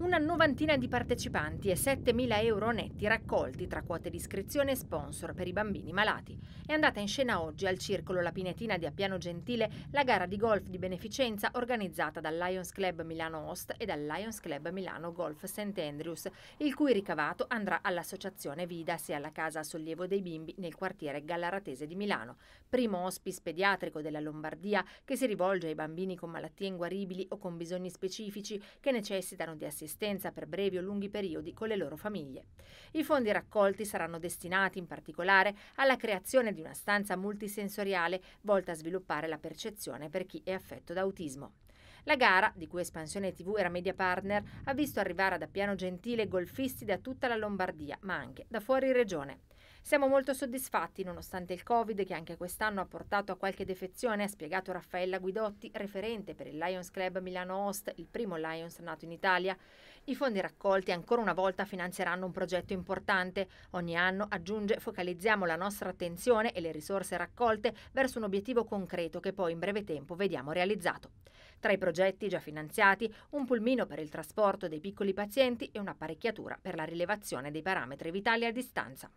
una novantina di partecipanti e 7.000 euro netti raccolti tra quote di iscrizione e sponsor per i bambini malati. È andata in scena oggi al Circolo La Pinetina di Appiano Gentile la gara di golf di beneficenza organizzata dal Lions Club Milano Ost e dal Lions Club Milano Golf St. Andrews, il cui ricavato andrà all'associazione Vidas e alla Casa Sollievo dei Bimbi nel quartiere Gallaratese di Milano, primo hospice pediatrico della Lombardia che si rivolge ai bambini con malattie inguaribili o con bisogni specifici che necessitano di assistenza assistenza per brevi o lunghi periodi con le loro famiglie. I fondi raccolti saranno destinati in particolare alla creazione di una stanza multisensoriale volta a sviluppare la percezione per chi è affetto da autismo. La gara, di cui Espansione TV era media partner, ha visto arrivare ad Appiano Gentile golfisti da tutta la Lombardia, ma anche da fuori regione. Siamo molto soddisfatti nonostante il Covid che anche quest'anno ha portato a qualche defezione, ha spiegato Raffaella Guidotti, referente per il Lions Club Milano Host, il primo Lions nato in Italia. I fondi raccolti ancora una volta finanzieranno un progetto importante. Ogni anno, aggiunge, focalizziamo la nostra attenzione e le risorse raccolte verso un obiettivo concreto che poi in breve tempo vediamo realizzato. Tra i progetti già finanziati, un pulmino per il trasporto dei piccoli pazienti e un'apparecchiatura per la rilevazione dei parametri vitali a distanza.